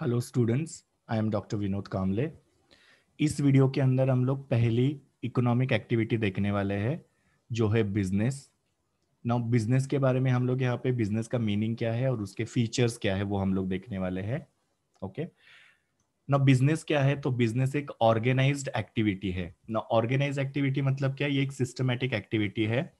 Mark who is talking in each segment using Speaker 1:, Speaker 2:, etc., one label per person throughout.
Speaker 1: Hello students I am doctor Vinod Kamle इस वीडियो के अंदर हम लोग पहली इकोनॉमिक एक्टिविटी देखने वाले हैं जो है बिजनेस नाउ बिजनेस के बारे में हम लोग यहाँ पे बिजनेस का मीनिंग क्या है और उसके फीचर्स क्या है वो हम लोग देखने वाले हैं ओके ना बिजनेस क्या है तो बिजनेस एक ऑर्गेनाइज एक्टिविटी है ना ऑर्गेनाइज एक्टिविटी मतलब क्या ये एक सिस्टमेटिक एक्टिविटी है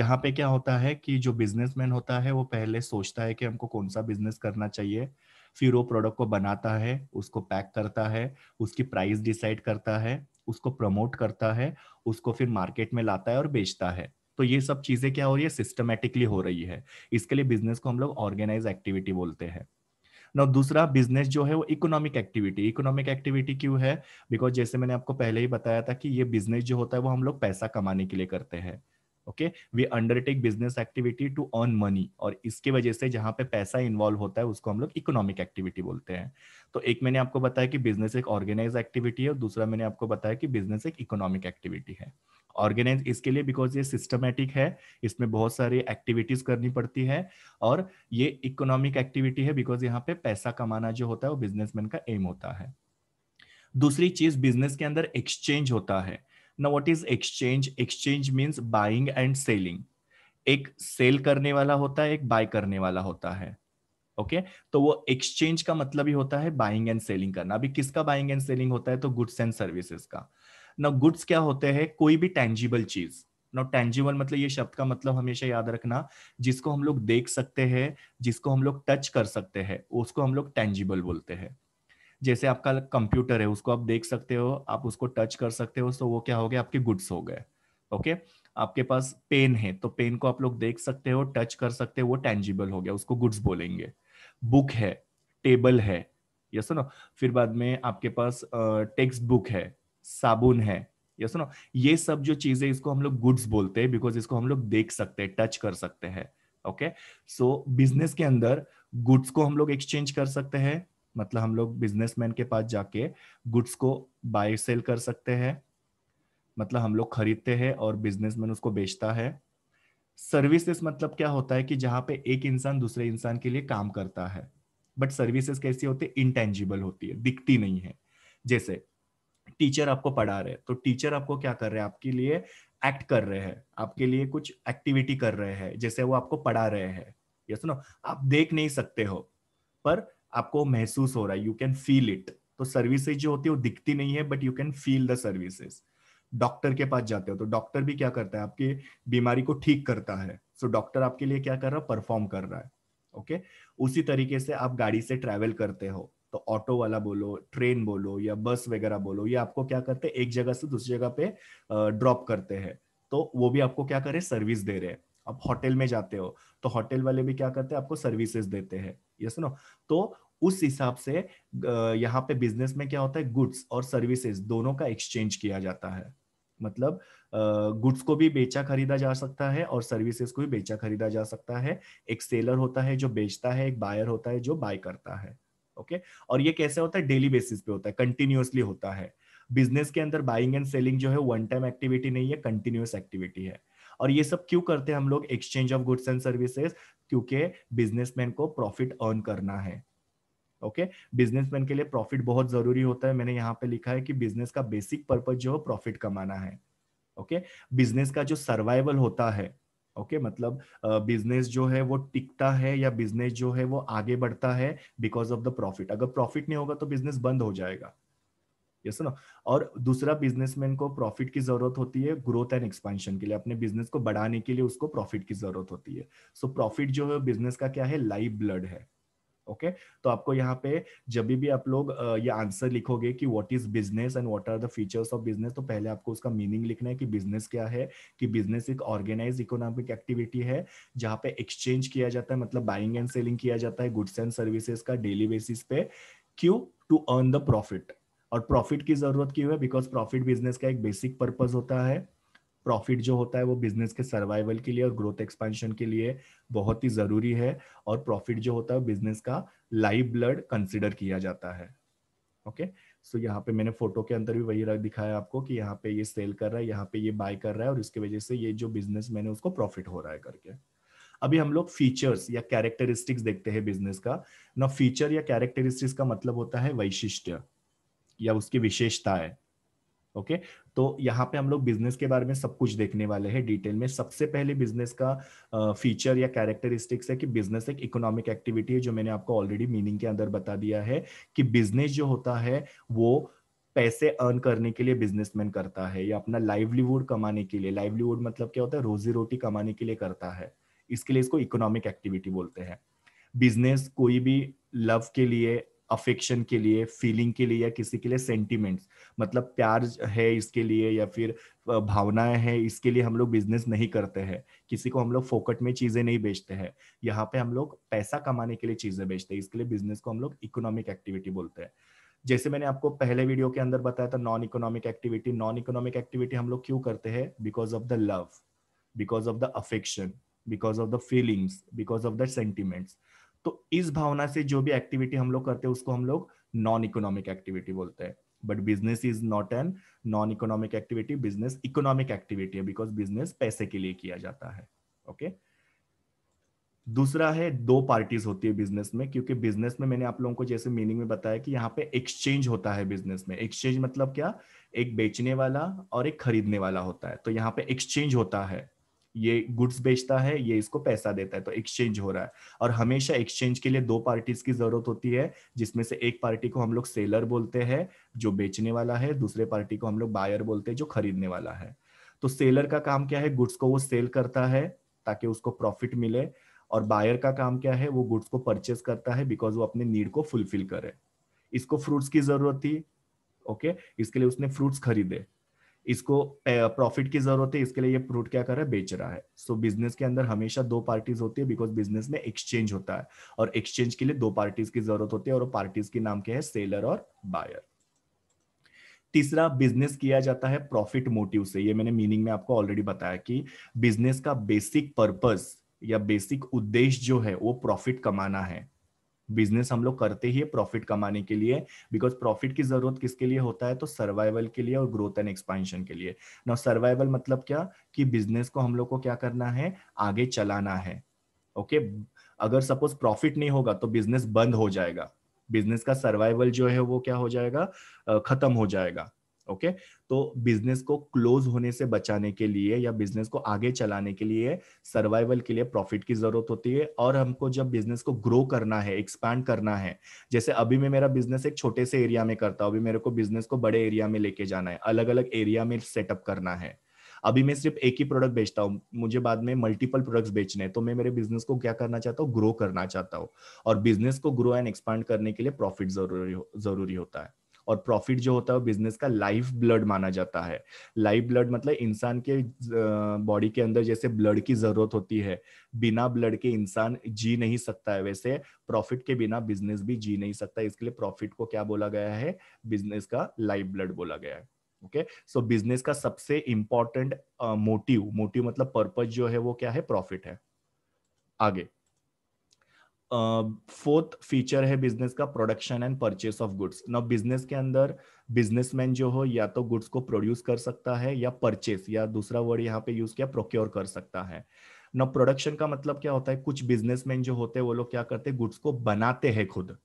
Speaker 1: जहाँ पे क्या होता है कि जो बिजनेसमैन होता है वो पहले सोचता है कि हमको कौन सा बिजनेस करना चाहिए फिर वो प्रोडक्ट को बनाता है उसको पैक करता है उसकी प्राइस डिसाइड करता है उसको प्रमोट करता है उसको फिर मार्केट में लाता है और बेचता है तो ये सब चीजें क्या हो रही है सिस्टमेटिकली हो रही है इसके लिए बिजनेस को हम लोग ऑर्गेनाइज एक्टिविटी बोलते हैं ना दूसरा बिजनेस जो है वो इकोनॉमिक एक्टिविटी इकोनॉमिक एक्टिविटी क्यों है बिकॉज जैसे मैंने आपको पहले ही बताया था कि ये बिजनेस जो होता है वो हम लोग पैसा कमाने के लिए करते हैं okay we undertake business activity to earn money और इसके वजह से जहां पे पैसा इन्वॉल्व होता है उसको हम लोग इकोनॉमिक एक्टिविटी बोलते हैं तो एक मैंने आपको बताया कि बिजनेस एक ऑर्गेनाइज एक्टिविटी है और दूसरा मैंने आपको बताया कि बिजनेस एक इकोनॉमिक एक्टिविटी है ऑर्गेनाइज इसके लिए बिकॉज ये सिस्टमेटिक है इसमें बहुत सारी एक्टिविटीज करनी पड़ती है और ये इकोनॉमिक एक्टिविटी है बिकॉज यहाँ पे पैसा कमाना जो होता है वो बिजनेसमैन का एम होता है दूसरी चीज बिजनेस के अंदर एक्सचेंज होता है ना what is exchange exchange means buying and selling एक सेल करने वाला होता है एक बाय करने वाला होता है ओके okay? तो वो एक्सचेंज का मतलब ही होता है बाइंग एंड सेलिंग करना अभी किसका बाइंग एंड सेलिंग होता है तो गुड्स एंड सर्विसेज का ना गुड्स क्या होते हैं कोई भी टेंजिबल चीज ना टेंजिबल मतलब ये शब्द का मतलब हमेशा याद रखना जिसको हम लोग देख सकते हैं जिसको हम लोग टच कर सकते हैं उसको हम लोग टेंजिबल बोलते हैं जैसे आपका कंप्यूटर है उसको आप देख सकते हो आप उसको टच कर सकते हो तो वो क्या हो गया आपके गुड्स हो गए ओके आपके पास पेन है तो पेन को आप लोग देख सकते हो टच कर सकते हो वो टेंजिबल हो गया उसको गुड्स बोलेंगे बुक है टेबल है यस ना फिर बाद में आपके पास टेक्स्ट बुक है साबुन है यस सुनो ये सब जो चीजें इसको हम लोग गुड्स बोलते हैं बिकॉज इसको हम लोग देख सकते हैं टच कर सकते हैं ओके सो बिजनेस के अंदर गुड्स को हम लोग एक्सचेंज कर सकते हैं मतलब हम लोग बिजनेसमैन के पास जाके गुड्स को बाय सेल कर सकते हैं मतलब हम लोग खरीदते हैं और बिजनेसमैन उसको बेचता है सर्विसेज मतलब क्या होता है कि जहाँ पे एक इंसान दूसरे इंसान के लिए काम करता है बट सर्विसेज कैसी होती है इंटेंजिबल होती है दिखती नहीं है जैसे टीचर आपको पढ़ा रहे तो टीचर आपको क्या कर रहे हैं आपके लिए एक्ट कर रहे हैं आपके लिए कुछ एक्टिविटी कर रहे हैं जैसे वो आपको पढ़ा रहे हैं ये सुनो आप देख नहीं सकते हो पर आपको महसूस हो रहा है यू कैन फील इट तो सर्विसेज जो होती है वो दिखती नहीं है but you can feel the services doctor के पास जाते हो तो डॉक्टर भी क्या करता है आपके बीमारी को ठीक करता है सो so, डॉक्टर आपके लिए क्या कर रहा है परफॉर्म कर रहा है ओके okay? उसी तरीके से आप गाड़ी से ट्रेवल करते हो तो ऑटो वाला बोलो ट्रेन बोलो या बस वगैरह बोलो ये आपको क्या करते हैं एक जगह से दूसरी जगह पे ड्रॉप करते हैं तो वो भी आपको क्या करे सर्विस दे रहे हैं आप होटल में जाते हो तो होटल वाले भी क्या करते हैं आपको सर्विसेज देते हैं यस नो तो उस हिसाब से यहाँ पे बिजनेस में क्या होता है गुड्स और सर्विसेज दोनों का एक्सचेंज किया जाता है मतलब गुड्स को भी बेचा खरीदा जा सकता है और सर्विसेज को भी बेचा खरीदा जा सकता है एक सेलर होता है जो बेचता है एक बायर होता है जो बाय करता है ओके और ये कैसे होता है डेली बेसिस पे होता है कंटिन्यूसली होता है बिजनेस के अंदर बाइंग एंड सेलिंग जो है वन टाइम एक्टिविटी नहीं है कंटिन्यूस एक्टिविटी है और ये सब क्यों करते हैं हम लोग exchange of goods and services क्योंकि बिजनेसमैन को प्रॉफिट अर्न करना है ओके बिजनेसमैन के लिए प्रॉफिट बहुत जरूरी होता है मैंने यहाँ पे लिखा है कि बिजनेस का बेसिक पर्पज जो है प्रॉफिट कमाना है ओके बिजनेस का जो सर्वाइवल होता है ओके okay, मतलब बिजनेस uh, जो है वो टिकता है या बिजनेस जो है वो आगे बढ़ता है बिकॉज ऑफ द प्रॉफिट अगर प्रॉफिट नहीं होगा तो बिजनेस बंद हो जाएगा यस ना और दूसरा बिजनेसमैन को प्रॉफिट की जरूरत होती है ग्रोथ एंड एक्सपेंशन के लिए अपने बिजनेस को बढ़ाने के लिए उसको प्रॉफिट की जरूरत होती है सो so, प्रॉफिट जो है बिजनेस का क्या है लाइव ब्लड है ओके तो आपको यहाँ पे जब भी आप लोग ये आंसर लिखोगे कि what is business and what are the features of business तो पहले आपको उसका मीनिंग लिखना है कि बिजनेस क्या है कि बिजनेस एक ऑर्गेनाइज इकोनॉमिक एक्टिविटी है जहाँ पे एक्सचेंज किया जाता है मतलब बाइंग एंड सेलिंग किया जाता है गुड्स एंड सर्विसेज का डेली बेसिस पे क्यों टू अर्न द प्रॉफिट और प्रॉफिट की जरूरत क्यों है बिकॉज प्रॉफिट बिजनेस का एक बेसिक पर्पज होता है प्रॉफिट जो होता है वो बिजनेस के सर्वाइवल के लिए और ग्रोथ एक्सपेंशन के लिए बहुत ही जरूरी है और प्रॉफिट जो होता है बिजनेस का लाइव ब्लड कंसिडर किया जाता है ओके okay? सो so, यहाँ पे मैंने फोटो के अंदर भी वही रख दिखाया आपको कि यहाँ पे ये सेल कर रहा है यहाँ पे ये बाय कर रहा है और इसके वजह से ये जो बिजनेस मैंने उसको प्रॉफिट हो रहा है करके अभी हम लोग फीचर्स या कैरेक्टरिस्टिक्स देखते हैं बिजनेस का ना फीचर या कैरेक्टरिस्टिक्स का मतलब होता है वैशिष्ट या उसकी विशेषता है ओके तो यहाँ पे हम लोग बिजनेस के बारे में सब कुछ देखने वाले हैं डिटेल में सबसे पहले बिजनेस का फीचर या कैरेक्टरिस्टिक्स है कि बिजनेस एक इकोनॉमिक एक्टिविटी है जो मैंने आपको ऑलरेडी मीनिंग के अंदर बता दिया है कि बिजनेस जो होता है वो पैसे अर्न करने के लिए बिजनेसमैन करता है या अपना लाइवलीवुड कमाने के लिए लाइवलीवुड मतलब क्या होता है रोजी रोटी कमाने के लिए करता है इसके लिए इसको इकोनॉमिक एक्टिविटी बोलते हैं बिजनेस कोई भी लव के लिए अफेक्शन के लिए फीलिंग के लिए या किसी के लिए सेंटिमेंट्स मतलब प्यार है इसके लिए या फिर भावनाएं है इसके लिए हम लोग बिजनेस नहीं करते हैं किसी को हम लोग फोकट में चीजें नहीं बेचते हैं यहाँ पे हम लोग पैसा कमाने के लिए चीजें बेचते हैं इसके लिए बिजनेस को हम लोग इकोनॉमिक एक्टिविटी बोलते हैं जैसे मैंने आपको पहले वीडियो के अंदर बताया था non economic activity non economic activity हम लोग क्यों करते हैं because of the love because of the affection because of the feelings because of the sentiments तो इस भावना से जो भी एक्टिविटी हम लोग करते हैं उसको हम लोग नॉन इकोनॉमिक एक्टिविटी बोलते हैं but business is not an non economic activity business economic activity है बिकॉज बिजनेस पैसे के लिए किया जाता है ओके दूसरा है दो पार्टीज होती है बिजनेस में क्योंकि बिजनेस में मैंने आप लोगों को जैसे मीनिंग में बताया कि यहाँ पे एक्सचेंज होता है बिजनेस में एक्सचेंज मतलब क्या एक बेचने वाला और एक खरीदने वाला होता है तो यहाँ पे एक्सचेंज होता है ये गुड्स बेचता है ये इसको पैसा देता है तो एक्सचेंज हो रहा है और हमेशा एक्सचेंज के लिए दो पार्टीज की जरूरत होती है जिसमें से एक पार्टी को हम लोग सेलर बोलते हैं जो बेचने वाला है दूसरे पार्टी को हम लोग बायर बोलते हैं जो खरीदने वाला है तो सेलर का काम क्या है गुड्स को वो सेल करता है ताकि उसको प्रॉफिट मिले और बायर का काम क्या है वो गुड्स को परचेस करता है बिकॉज वो अपने नीड को फुलफिल करे इसको फ्रूट्स की जरूरत थी ओके इसके लिए उसने फ्रूट्स खरीदे इसको प्रॉफिट की जरूरत है इसके लिए ये फ्रूट क्या कर रहा है बेच रहा है सो so, बिजनेस के अंदर हमेशा दो पार्टीज होती है बिकॉज बिजनेस में एक्सचेंज होता है और एक्सचेंज के लिए दो पार्टीज की जरूरत होती है और पार्टीज के नाम के है सेलर और बायर तीसरा बिजनेस किया जाता है प्रॉफिट मोटिव से ये मैंने मीनिंग में आपको ऑलरेडी बताया कि बिजनेस का बेसिक पर्पस या बेसिक उद्देश्य जो है वो प्रॉफिट कमाना है बिजनेस हम लोग करते ही है प्रॉफिट कमाने के लिए बिकॉज प्रॉफिट की जरूरत किसके लिए होता है तो सर्वाइवल के लिए और ग्रोथ एंड एक्सपांशन के लिए ना सर्वाइवल मतलब क्या कि बिजनेस को हम लोग को क्या करना है आगे चलाना है ओके okay? अगर सपोज प्रॉफिट नहीं होगा तो बिजनेस बंद हो जाएगा बिजनेस का सर्वाइवल जो है वो क्या हो जाएगा खत्म हो जाएगा ओके तो बिजनेस को क्लोज होने से बचाने के लिए या बिजनेस को आगे चलाने के लिए सर्वाइवल के लिए प्रॉफिट की जरूरत होती है और हमको जब बिजनेस को ग्रो करना है एक्सपैंड करना है जैसे अभी मैं मेरा बिजनेस एक छोटे से एरिया में करता हूँ अभी मेरे को बिजनेस को बड़े एरिया में लेके जाना है अलग अलग एरिया में सेटअप करना है अभी मैं सिर्फ एक ही प्रोडक्ट बेचता हूँ मुझे बाद में मल्टीपल प्रोडक्ट्स बेचने हैं तो मैं मेरे बिजनेस को क्या करना चाहता हूँ ग्रो करना चाहता हूँ और बिजनेस को ग्रो एंड एक्सपांड करने के लिए प्रॉफिट जरूरी हो, जरूरी होता है और प्रॉफिट जो होता है वो बिजनेस का लाइफ ब्लड माना जाता है लाइफ ब्लड मतलब इंसान के बॉडी के अंदर जैसे ब्लड की जरूरत होती है बिना ब्लड के इंसान जी नहीं सकता है वैसे प्रॉफिट के बिना बिजनेस भी जी नहीं सकता इसके लिए प्रॉफिट को क्या बोला गया है बिजनेस का लाइफ ब्लड बोला गया है ओके सो बिजनेस का सबसे इंपॉर्टेंट मोटिव मोटिव मतलब पर्पज जो है वो क्या है प्रॉफिट है आगे फोर्थ फीचर है बिजनेस का production and purchase of goods ना बिजनेस के अंदर बिजनेसमैन जो हो या तो गुड्स को प्रोड्यूस कर सकता है या परचेस या दूसरा वर्ड यहाँ पे यूज किया प्रोक्योर कर सकता है न प्रोडक्शन का मतलब क्या होता है कुछ बिजनेसमैन जो होते हैं वो लोग क्या करते हैं गुड्स को बनाते हैं खुद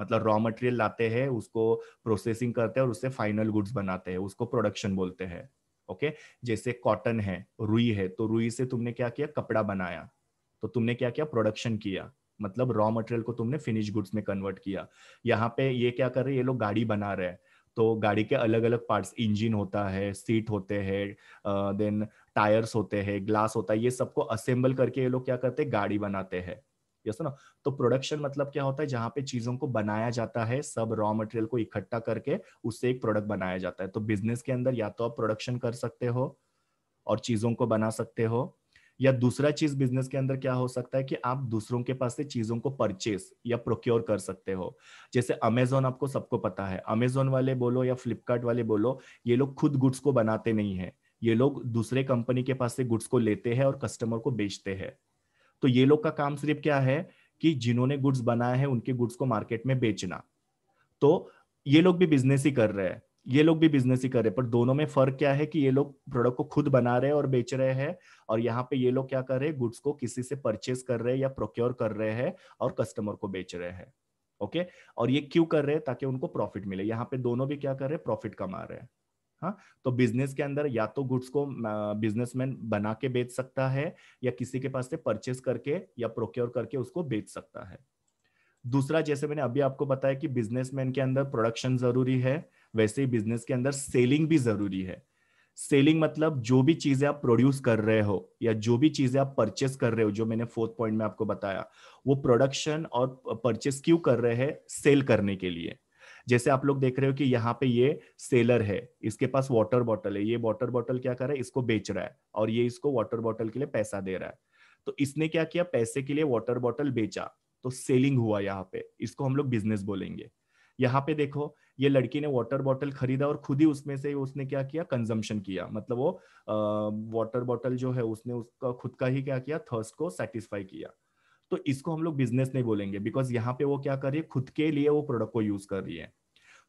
Speaker 1: मतलब रॉ मटेरियल लाते हैं उसको प्रोसेसिंग करते हैं और उससे फाइनल गुड्स बनाते हैं उसको प्रोडक्शन बोलते हैं ओके जैसे कॉटन है रुई है तो रुई से तुमने क्या किया कपड़ा बनाया तो तुमने क्या किया प्रोडक्शन किया मतलब रॉ मटेरियल को तुमने फिनिश गुड्स में कन्वर्ट किया यहाँ पे ये क्या कर रहे हैं ये लोग गाड़ी बना रहे हैं तो गाड़ी के अलग अलग पार्ट्स इंजन होता है सीट होते हैं देन टायर्स होते हैं ग्लास होता है ये सबको असेंबल करके ये लोग क्या करते हैं गाड़ी बनाते हैं यस ना तो प्रोडक्शन मतलब क्या होता है जहाँ पे चीजों को बनाया जाता है सब रॉ मटेरियल को इकट्ठा करके उससे एक प्रोडक्ट बनाया जाता है तो बिजनेस के अंदर या तो आप प्रोडक्शन कर सकते हो और चीजों को बना सकते हो या दूसरा चीज बिजनेस के अंदर क्या हो सकता है कि आप दूसरों के पास से चीजों को परचेस या प्रोक्योर कर सकते हो जैसे अमेजोन आपको सबको पता है अमेजोन वाले बोलो या फ्लिपकार्ट वाले बोलो ये लोग खुद गुड्स को बनाते नहीं है ये लोग दूसरे कंपनी के पास से गुड्स को लेते हैं और कस्टमर को बेचते हैं तो ये लोग का काम सिर्फ क्या है कि जिन्होंने गुड्स बनाए हैं उनके गुड्स को मार्केट में बेचना तो ये लोग भी बिजनेस ही कर रहे हैं ये लोग भी बिजनेस ही कर रहे हैं पर दोनों में फर्क क्या है कि ये लोग प्रोडक्ट को खुद बना रहे हैं और बेच रहे हैं और यहाँ पे ये लोग क्या कर रहे हैं गुड्स को किसी से परचेस कर रहे हैं या प्रोक्योर कर रहे हैं और कस्टमर को बेच रहे हैं ओके और ये क्यों कर रहे हैं ताकि उनको प्रॉफिट मिले यहाँ पे दोनों भी क्या कर रहे हैं प्रॉफिट कमा रहे हैं हाँ तो बिजनेस के अंदर या तो गुड्स को बिजनेसमैन बना के बेच सकता है या किसी के पास से परचेस करके या प्रोक्योर करके उसको बेच सकता है दूसरा जैसे मैंने अभी आपको बताया कि बिजनेसमैन के अंदर प्रोडक्शन जरूरी है वैसे ही बिजनेस के अंदर सेलिंग भी जरूरी है सेलिंग मतलब जो भी चीजें आप प्रोड्यूस कर रहे हो या जो भी चीजें आप परचेस कर रहे हो जो मैंने फोर्थ पॉइंट में आपको बताया वो प्रोडक्शन और परचेस क्यों कर रहे हैं सेल करने के लिए जैसे आप लोग देख रहे हो कि यहाँ पे ये सेलर है इसके पास वाटर बॉटल है ये वाटर बॉटल क्या कर रहा है इसको बेच रहा है और ये इसको वाटर बॉटल के लिए पैसा दे रहा है तो इसने क्या किया पैसे के लिए वाटर बॉटल बेचा तो सेलिंग हुआ यहाँ पे इसको हम लोग बिजनेस बोलेंगे यहाँ पे देखो ये लड़की ने वाटर बॉटल खरीदा और खुद ही उसमें से उसने क्या किया कंजम्पशन किया मतलब वो वाटर बॉटल जो है उसने उसका खुद का ही क्या किया थर्स को सेटिस्फाई किया तो इसको हम लोग बिजनेस नहीं बोलेंगे बिकॉज यहाँ पे वो क्या कर रही है खुद के लिए वो प्रोडक्ट को यूज कर रही है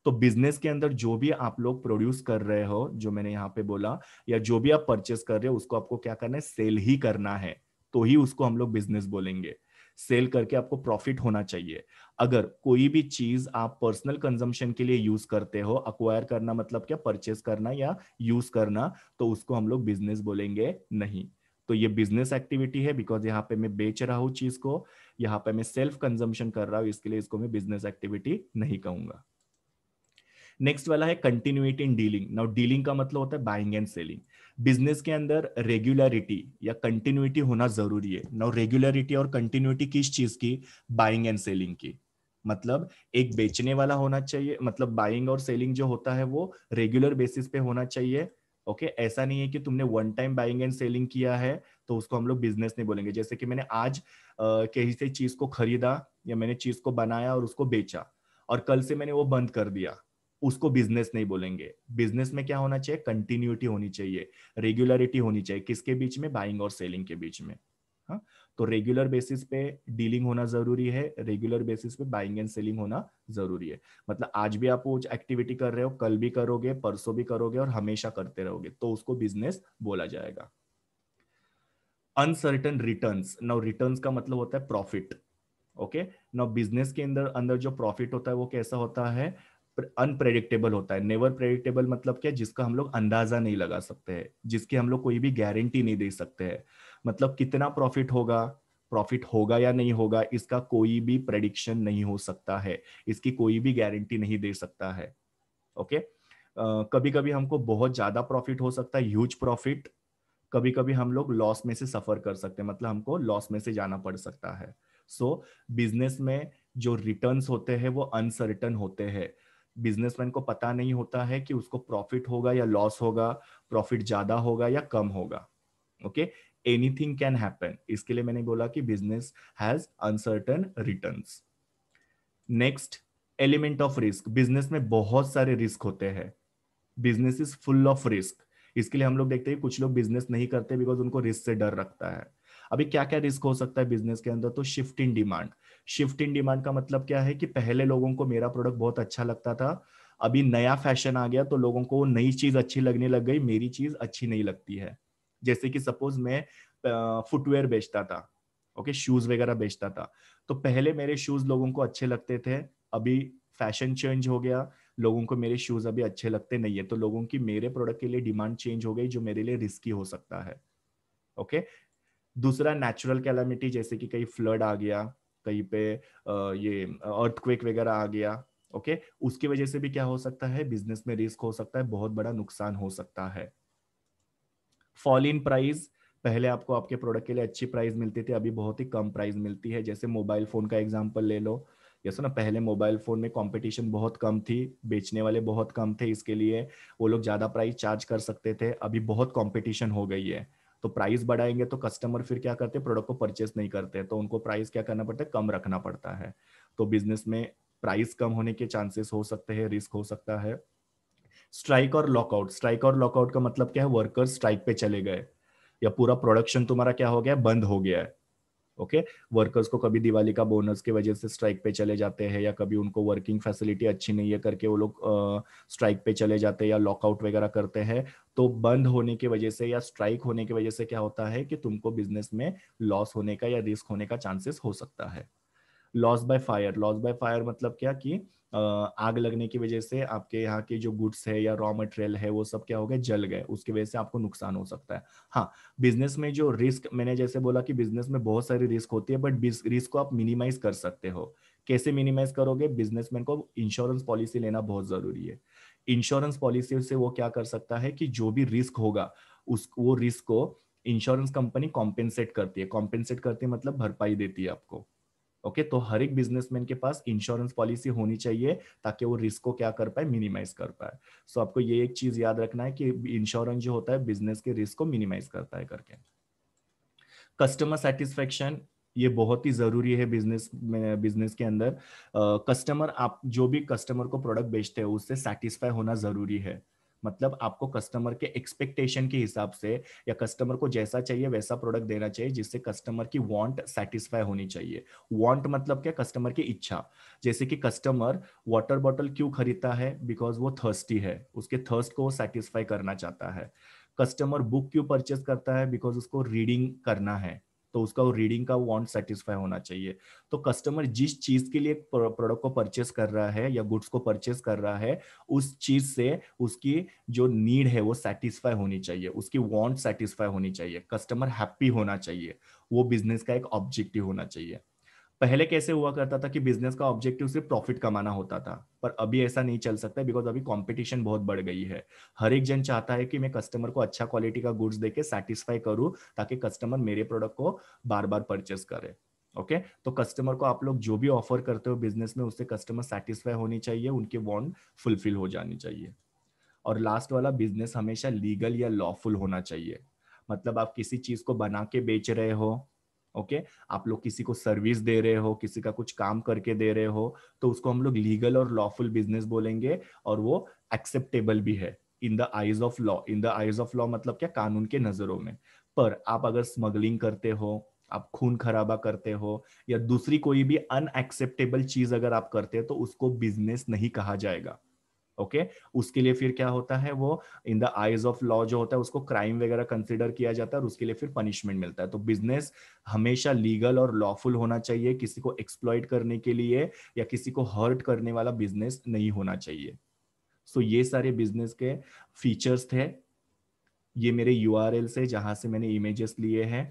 Speaker 1: तो बिजनेस के अंदर जो भी आप लोग प्रोड्यूस कर रहे हो जो मैंने यहाँ पे बोला या जो भी आप परचेस कर रहे हो उसको आपको क्या करना है सेल ही करना है तो ही उसको हम लोग बिजनेस बोलेंगे सेल करके आपको प्रॉफिट होना चाहिए अगर कोई भी चीज आप पर्सनल कंजम्पशन के लिए यूज करते हो अक्वायर करना मतलब क्या परचेस करना या यूज करना तो उसको हम लोग बिजनेस बोलेंगे नहीं तो ये बिजनेस एक्टिविटी है बिकॉज यहाँ पे मैं बेच रहा हूँ चीज को यहाँ पे मैं सेल्फ कंजम्पशन कर रहा हूँ इसके लिए इसको मैं बिजनेस एक्टिविटी नहीं कहूंगा नेक्स्ट वाला है continuity in dealing now dealing का मतलब होता है बाइंग एंड सेलिंग बिजनेस के अंदर रेगुलरिटी या कंटिन्यूटी होना जरूरी है नाउ रेगुलरिटी और कंटिन्यूटी किस चीज की बाइंग एंड सेलिंग की मतलब एक बेचने वाला होना चाहिए मतलब बाइंग और सेलिंग जो होता है वो रेगुलर बेसिस पे होना चाहिए ओके okay, ऐसा नहीं है कि तुमने one time buying and selling किया है तो उसको हम लोग बिजनेस नहीं बोलेंगे जैसे कि मैंने आज कहीं से चीज को खरीदा या मैंने चीज को बनाया और उसको बेचा और कल से मैंने वो बंद कर दिया उसको बिजनेस नहीं बोलेंगे बिजनेस में क्या होना चाहिए कंटिन्यूटी होनी चाहिए रेगुलरिटी होनी चाहिए किसके बीच में बाइंग और सेलिंग के बीच में हा? तो रेगुलर बेसिस पे डीलिंग होना जरूरी है रेगुलर बेसिस पे बाइंग एंड सेलिंग होना जरूरी है मतलब आज भी आप वो एक्टिविटी कर रहे हो कल भी करोगे परसों भी करोगे और हमेशा करते रहोगे तो उसको बिजनेस बोला जाएगा अनसर्टन रिटर्न नाउ रिटर्न का मतलब होता है प्रॉफिट ओके नाउ बिजनेस के अंदर अंदर जो प्रॉफिट होता है वो कैसा होता है अनप्रेडिक्टेबल होता है नेवर प्रेडिक्टेबल मतलब क्या जिसका हम लोग अंदाजा नहीं लगा सकते हैं जिसकी हम लोग कोई भी गारंटी नहीं दे सकते हैं मतलब कितना प्रॉफिट होगा प्रॉफिट होगा या नहीं होगा इसका कोई भी प्रडिक्शन नहीं हो सकता है इसकी कोई भी गारंटी नहीं दे सकता है ओके okay? Uh, कभी कभी हमको बहुत ज्यादा प्रॉफिट हो सकता है ह्यूज प्रॉफिट कभी कभी हम लोग लॉस में से सफर कर सकते हैं मतलब हमको लॉस में से जाना पड़ सकता है सो so, बिजनेस में जो रिटर्न्स होते हैं वो अनसर्टन होते हैं बिजनेसमैन को पता नहीं होता है कि उसको प्रॉफिट होगा या लॉस होगा प्रॉफिट ज्यादा होगा या कम होगा ओके एनीथिंग कैन हैपन इसके लिए मैंने बोला कि business has uncertain return next element of risk business में बहुत सारे रिस्क होते हैं business is full of risk इसके लिए हम लोग देखते हैं कुछ लोग बिजनेस नहीं करते बिकॉज उनको रिस्क से डर रखता है अभी क्या क्या रिस्क हो सकता है बिजनेस के अंदर तो shift in demand shift in demand का मतलब क्या है कि पहले लोगों को मेरा प्रोडक्ट बहुत अच्छा लगता था अभी नया फैशन आ गया तो लोगों को नई चीज अच्छी लगने लग गई मेरी चीज अच्छी नहीं लगती है जैसे कि सपोज मैं फुटवेयर बेचता था ओके शूज वगैरह बेचता था तो पहले मेरे शूज लोगों को अच्छे लगते थे अभी फैशन चेंज हो गया लोगों को मेरे शूज अभी अच्छे लगते नहीं है तो लोगों की मेरे प्रोडक्ट के लिए डिमांड चेंज हो गई जो मेरे लिए रिस्की हो सकता है ओके दूसरा नेचुरल कैलामिटी जैसे कि कहीं फ्लड आ गया कहीं पे ये अर्थक्वेक वगैरह आ गया ओके उसकी वजह से भी क्या हो सकता है बिजनेस में रिस्क हो सकता है बहुत बड़ा नुकसान हो सकता है फॉल इन प्राइस पहले आपको आपके प्रोडक्ट के लिए अच्छी प्राइस मिलती थी अभी बहुत ही कम प्राइस मिलती है जैसे मोबाइल फोन का एग्जाम्पल ले लो जैसे ना पहले मोबाइल फोन में कंपटीशन बहुत कम थी बेचने वाले बहुत कम थे इसके लिए वो लोग ज्यादा प्राइस चार्ज कर सकते थे अभी बहुत कंपटीशन हो गई है तो प्राइस बढ़ाएंगे तो कस्टमर फिर क्या करते हैं प्रोडक्ट को परचेस नहीं करते तो उनको प्राइस क्या करना पड़ता है कम रखना पड़ता है तो बिजनेस में प्राइस कम होने के चांसेस हो सकते हैं रिस्क हो सकता है स्ट्राइक और लॉकआउट स्ट्राइक और लॉकआउट का मतलब क्या है वर्कर्स स्ट्राइक पे चले गए या पूरा प्रोडक्शन तुम्हारा क्या हो गया बंद हो गया है ओके वर्कर्स को कभी दिवाली का बोनस की वजह से स्ट्राइक पे चले जाते हैं या कभी उनको वर्किंग फैसिलिटी अच्छी नहीं है करके वो लोग स्ट्राइक पे चले जाते हैं या लॉकआउट वगैरह करते हैं तो बंद होने की वजह से या स्ट्राइक होने की वजह से क्या होता है कि तुमको बिजनेस में लॉस होने का या रिस्क होने का चांसेस हो सकता है loss by fire loss by fire मतलब क्या कि आग लगने की वजह से आपके यहाँ के जो गुड्स है या रॉ मटेरियल है वो सब क्या हो गए जल गए उसके वजह से आपको नुकसान हो सकता है हाँ बिजनेस में जो रिस्क मैंने जैसे बोला कि बिजनेस में बहुत सारी रिस्क होती है बट रिस्क को आप मिनिमाइज कर सकते हो कैसे मिनिमाइज करोगे बिजनेसमैन को इंश्योरेंस पॉलिसी लेना बहुत जरूरी है इंश्योरेंस पॉलिसी से वो क्या कर सकता है कि जो भी रिस्क होगा उस वो रिस्क को इंश्योरेंस कंपनी कॉम्पेंसेट करती है कॉम्पेंसेट करती है मतलब भरपाई देती है आपको ओके तो हर एक बिजनेसमैन के पास इंश्योरेंस पॉलिसी होनी चाहिए ताकि वो रिस्क को क्या कर पाए मिनिमाइज कर पाए सो आपको ये एक चीज याद रखना है कि इंश्योरेंस जो होता है बिजनेस के रिस्क को मिनिमाइज करता है करके कस्टमर सेटिस्फेक्शन ये बहुत ही जरूरी है बिजनेस में बिजनेस के अंदर कस्टमर uh, आप जो भी कस्टमर को प्रोडक्ट बेचते हैं उससे सेटिस्फाई होना जरूरी है मतलब आपको कस्टमर के एक्सपेक्टेशन के हिसाब से या कस्टमर को जैसा चाहिए वैसा प्रोडक्ट देना चाहिए जिससे कस्टमर की वांट सेटिस्फाई होनी चाहिए वांट मतलब क्या कस्टमर की इच्छा जैसे कि कस्टमर वाटर बॉटल क्यों खरीदता है बिकॉज वो थर्स्टी है उसके थर्स्ट को वो सेटिस्फाई करना चाहता है कस्टमर बुक क्यों परचेज करता है बिकॉज उसको रीडिंग करना है तो उसका रीडिंग का वांट सेटिस्फाई होना चाहिए तो कस्टमर जिस चीज के लिए प्रोडक्ट को परचेस कर रहा है या गुड्स को परचेस कर रहा है उस चीज से उसकी जो नीड है वो सेटिस्फाई होनी चाहिए उसकी वांट सेटिस्फाई होनी चाहिए कस्टमर हैप्पी होना चाहिए वो बिजनेस का एक ऑब्जेक्टिव होना चाहिए पहले कैसे हुआ करता था कि बिजनेस का ऑब्जेक्टिव सिर्फ प्रॉफिट कमाना होता था पर अभी ऐसा नहीं चल सकता बिकॉज अभी कंपटीशन बहुत बढ़ गई है हर एक जन चाहता है कि मैं कस्टमर को अच्छा क्वालिटी का गुड्स देके सेटिस्फाई करूं ताकि कस्टमर मेरे प्रोडक्ट को बार बार परचेस करे ओके okay? तो कस्टमर को आप लोग जो भी ऑफर करते हो बिजनेस में उससे कस्टमर सेटिस्फाई होनी चाहिए उनके वॉन्ट फुलफिल हो जानी चाहिए और लास्ट वाला बिजनेस हमेशा लीगल या लॉफुल होना चाहिए मतलब आप किसी चीज को बना के बेच रहे हो ओके okay? आप लोग किसी को सर्विस दे रहे हो किसी का कुछ काम करके दे रहे हो तो उसको हम लोग लीगल और लॉफुल बिजनेस बोलेंगे और वो एक्सेप्टेबल भी है in the eyes of law in the eyes of law मतलब क्या कानून के नजरों में पर आप अगर स्मगलिंग करते हो आप खून खराबा करते हो या दूसरी कोई भी अनएक्सेप्टेबल चीज अगर आप करते हो तो उसको बिजनेस नहीं कहा जाएगा ओके okay? उसके लिए फिर क्या होता है वो in the eyes of law जो होता है उसको क्राइम वगैरह कंसिडर किया जाता है और उसके लिए फिर पनिशमेंट मिलता है तो बिजनेस हमेशा लीगल और लॉफुल होना चाहिए किसी को एक्सप्लॉयट करने के लिए या किसी को हर्ट करने वाला बिजनेस नहीं होना चाहिए सो so, ये सारे बिजनेस के फीचर्स थे ये मेरे यू से जहां से मैंने इमेजेस लिए हैं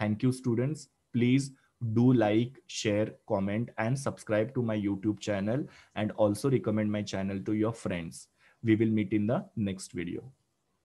Speaker 1: thank you students please do like share comment and subscribe to my youtube channel and also recommend my channel to your friends we will meet in the next video